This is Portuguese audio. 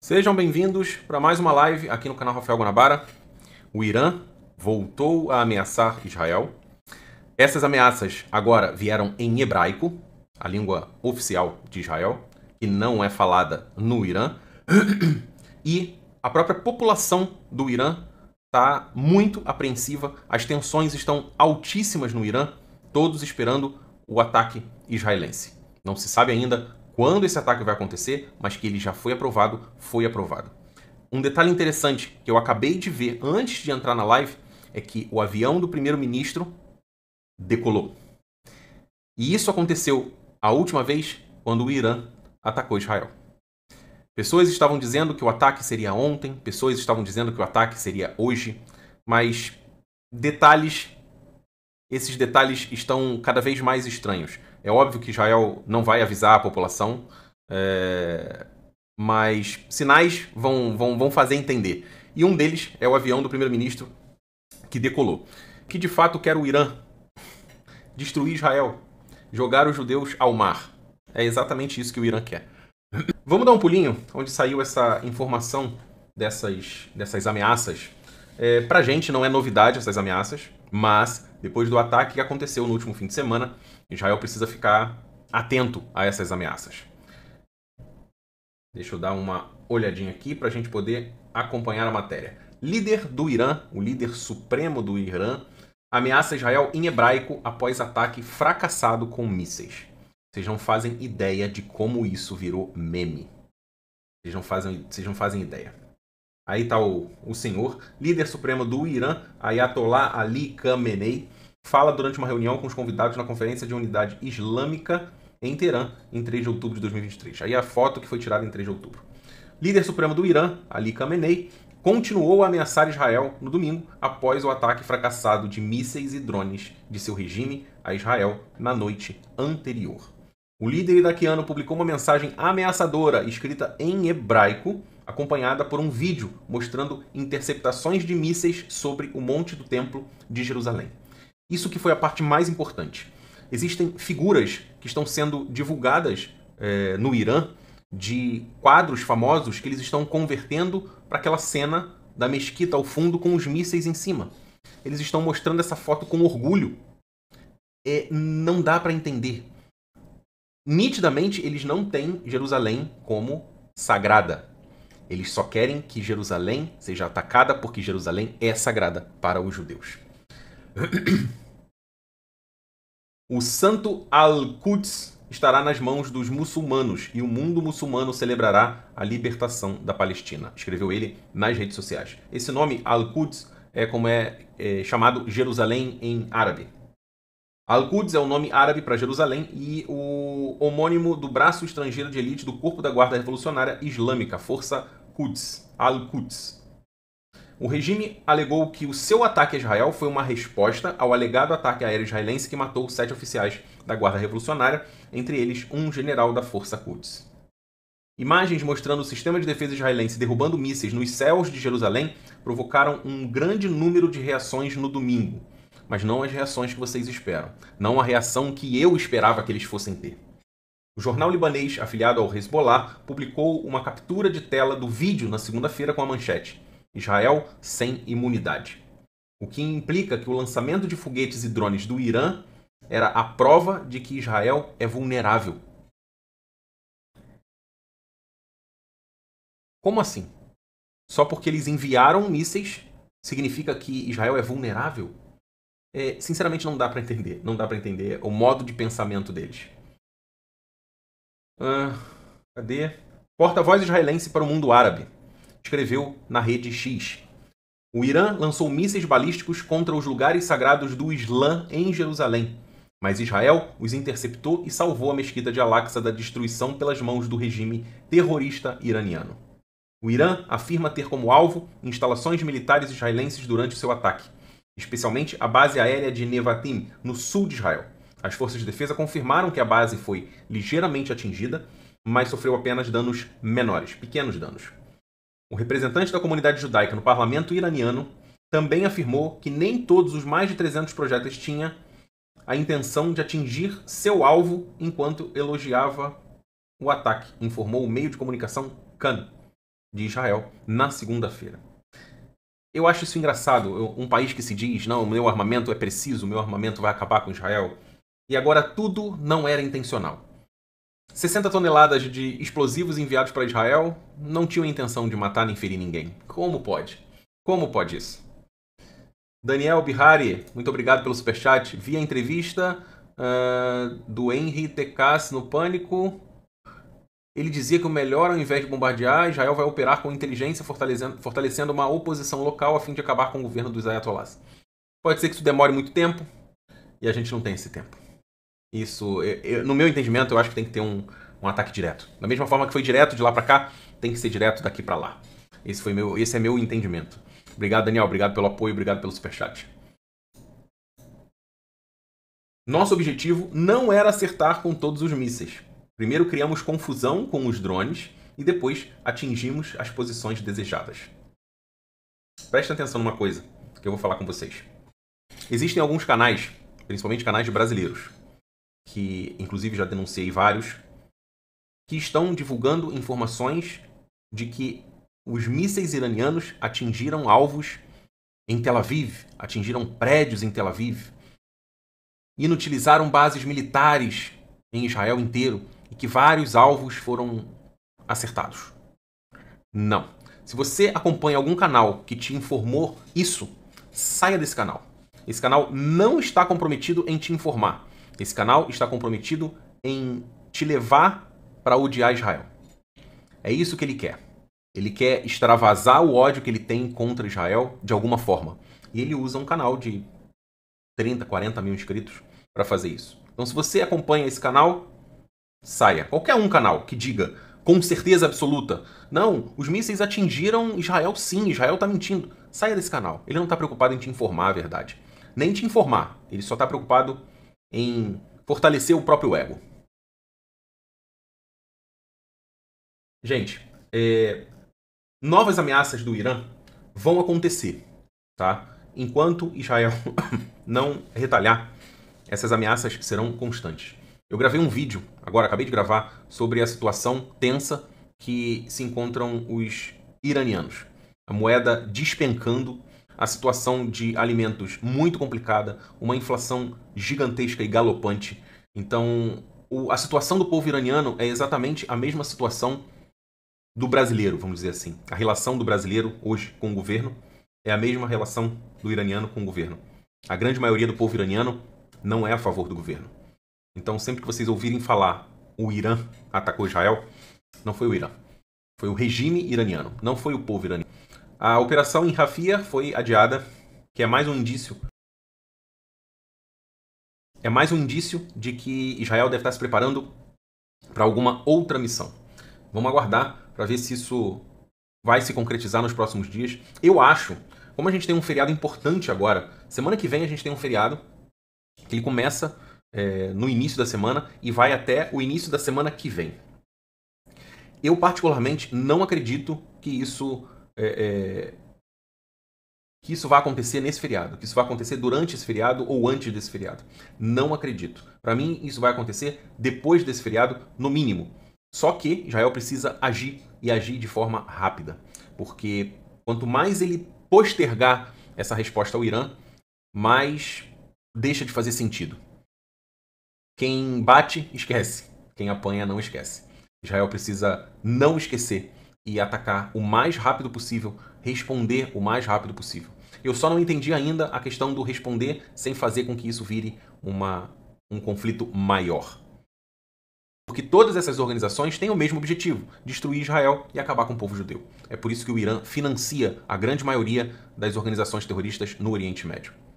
Sejam bem-vindos para mais uma live aqui no canal Rafael Guanabara. O Irã voltou a ameaçar Israel. Essas ameaças agora vieram em hebraico, a língua oficial de Israel, que não é falada no Irã. E a própria população do Irã está muito apreensiva. As tensões estão altíssimas no Irã, todos esperando o ataque israelense. Não se sabe ainda quando esse ataque vai acontecer, mas que ele já foi aprovado, foi aprovado. Um detalhe interessante que eu acabei de ver antes de entrar na live é que o avião do primeiro-ministro decolou. E isso aconteceu a última vez quando o Irã atacou Israel. Pessoas estavam dizendo que o ataque seria ontem, pessoas estavam dizendo que o ataque seria hoje, mas detalhes esses detalhes estão cada vez mais estranhos. É óbvio que Israel não vai avisar a população, é... mas sinais vão, vão, vão fazer entender. E um deles é o avião do primeiro-ministro que decolou, que de fato quer o Irã destruir Israel, jogar os judeus ao mar. É exatamente isso que o Irã quer. Vamos dar um pulinho onde saiu essa informação dessas, dessas ameaças. É, pra gente não é novidade essas ameaças, mas depois do ataque que aconteceu no último fim de semana, Israel precisa ficar atento a essas ameaças. Deixa eu dar uma olhadinha aqui para a gente poder acompanhar a matéria. Líder do Irã, o líder supremo do Irã, ameaça Israel em hebraico após ataque fracassado com mísseis. Vocês não fazem ideia de como isso virou meme. Vocês não fazem, vocês não fazem ideia. Aí está o, o senhor, líder supremo do Irã, Ayatollah Ali Khamenei, fala durante uma reunião com os convidados na Conferência de Unidade Islâmica em Teherã, em 3 de outubro de 2023. Aí a foto que foi tirada em 3 de outubro. Líder supremo do Irã, Ali Khamenei, continuou a ameaçar Israel no domingo após o ataque fracassado de mísseis e drones de seu regime a Israel na noite anterior. O líder iraquiano publicou uma mensagem ameaçadora escrita em hebraico, acompanhada por um vídeo mostrando interceptações de mísseis sobre o Monte do Templo de Jerusalém. Isso que foi a parte mais importante. Existem figuras que estão sendo divulgadas é, no Irã de quadros famosos que eles estão convertendo para aquela cena da mesquita ao fundo com os mísseis em cima. Eles estão mostrando essa foto com orgulho. É, não dá para entender nitidamente eles não têm Jerusalém como sagrada. Eles só querem que Jerusalém seja atacada porque Jerusalém é sagrada para os judeus. O santo Al-Quds estará nas mãos dos muçulmanos e o mundo muçulmano celebrará a libertação da Palestina, escreveu ele nas redes sociais. Esse nome, Al-Quds, é como é, é chamado Jerusalém em árabe. Al-Quds é o nome árabe para Jerusalém e o homônimo do braço estrangeiro de elite do Corpo da Guarda Revolucionária Islâmica, Força Quds, Al-Quds. O regime alegou que o seu ataque a Israel foi uma resposta ao alegado ataque aéreo israelense que matou sete oficiais da Guarda Revolucionária, entre eles um general da Força Quds. Imagens mostrando o sistema de defesa israelense derrubando mísseis nos céus de Jerusalém provocaram um grande número de reações no domingo mas não as reações que vocês esperam. Não a reação que eu esperava que eles fossem ter. O jornal libanês, afiliado ao Hezbollah, publicou uma captura de tela do vídeo na segunda-feira com a manchete: Israel sem imunidade. O que implica que o lançamento de foguetes e drones do Irã era a prova de que Israel é vulnerável. Como assim? Só porque eles enviaram mísseis significa que Israel é vulnerável? é, sinceramente não dá para entender. Não dá para entender o modo de pensamento deles. Ah, cadê? Porta-voz israelense para o mundo árabe. Escreveu na rede X. O Irã lançou mísseis balísticos contra os lugares sagrados do Islã em Jerusalém. Mas Israel os interceptou e salvou a mesquita de Al-Aqsa da destruição pelas mãos do regime terrorista iraniano. O Irã afirma ter como alvo instalações militares israelenses durante seu ataque especialmente a base aérea de Nevatim, no sul de Israel. As forças de defesa confirmaram que a base foi ligeiramente atingida, mas sofreu apenas danos menores, pequenos danos. O representante da comunidade judaica no parlamento iraniano também afirmou que nem todos os mais de 300 projéteis tinha a intenção de atingir seu alvo enquanto elogiava o ataque, informou o meio de comunicação Khan de Israel na segunda-feira. Eu acho isso engraçado. um país que se diz, não, meu armamento é preciso, meu armamento vai acabar com Israel. E agora tudo não era intencional. 60 toneladas de explosivos enviados para Israel não tinham a intenção de matar nem ferir ninguém. Como pode? Como pode isso? Daniel Bihari, muito obrigado pelo superchat. Vi a entrevista uh, do Henry Tecas no Pânico ele dizia que o melhor, ao invés de bombardear, Israel vai operar com inteligência, fortalecendo, fortalecendo uma oposição local a fim de acabar com o governo dos Ayatollahs. Pode ser que isso demore muito tempo, e a gente não tem esse tempo. Isso, eu, no meu entendimento, eu acho que tem que ter um, um ataque direto. Da mesma forma que foi direto de lá para cá, tem que ser direto daqui para lá. Esse, foi meu, esse é meu entendimento. Obrigado, Daniel. Obrigado pelo apoio, obrigado pelo superchat. Nosso objetivo não era acertar com todos os mísseis. Primeiro criamos confusão com os drones e depois atingimos as posições desejadas. Prestem atenção numa coisa que eu vou falar com vocês. Existem alguns canais, principalmente canais brasileiros, que inclusive já denunciei vários, que estão divulgando informações de que os mísseis iranianos atingiram alvos em Tel Aviv, atingiram prédios em Tel Aviv, inutilizaram bases militares em Israel inteiro e que vários alvos foram acertados. Não. Se você acompanha algum canal que te informou isso, saia desse canal. Esse canal não está comprometido em te informar. Esse canal está comprometido em te levar para odiar Israel. É isso que ele quer. Ele quer extravasar o ódio que ele tem contra Israel de alguma forma. E ele usa um canal de 30, 40 mil inscritos para fazer isso. Então, se você acompanha esse canal, saia. Qualquer um canal que diga com certeza absoluta: não, os mísseis atingiram Israel sim, Israel está mentindo. Saia desse canal. Ele não está preocupado em te informar a verdade, nem te informar. Ele só está preocupado em fortalecer o próprio ego. Gente, é... novas ameaças do Irã vão acontecer, tá? Enquanto Israel não retalhar, essas ameaças serão constantes. Eu gravei um vídeo, agora acabei de gravar, sobre a situação tensa que se encontram os iranianos. A moeda despencando, a situação de alimentos muito complicada, uma inflação gigantesca e galopante. Então, o, a situação do povo iraniano é exatamente a mesma situação do brasileiro, vamos dizer assim. A relação do brasileiro hoje com o governo é a mesma relação do iraniano com o governo. A grande maioria do povo iraniano não é a favor do governo então, sempre que vocês ouvirem falar o Irã atacou Israel, não foi o Irã. Foi o regime iraniano, não foi o povo iraniano. A operação em Rafia foi adiada, que é mais um indício. É mais um indício de que Israel deve estar se preparando para alguma outra missão. Vamos aguardar para ver se isso vai se concretizar nos próximos dias. Eu acho, como a gente tem um feriado importante agora, semana que vem a gente tem um feriado que ele começa é, no início da semana e vai até o início da semana que vem. Eu, particularmente, não acredito que isso. É, é que isso vai acontecer nesse feriado, que isso vai acontecer durante esse feriado ou antes desse feriado. Não acredito. Para mim, isso vai acontecer depois desse feriado, no mínimo. Só que Israel precisa agir e agir de forma rápida, porque quanto mais ele postergar essa resposta ao Irã, mais deixa de fazer sentido. Quem bate, esquece. Quem apanha, não esquece. Israel precisa não esquecer e atacar o mais rápido possível, responder o mais rápido possível. Eu só não entendi ainda a questão do responder sem fazer com que isso vire uma, um conflito maior. Porque todas essas organizações têm o mesmo objetivo: destruir Israel e acabar com o povo judeu. É por isso que o Irã financia a grande maioria das organizações terroristas no Oriente Médio.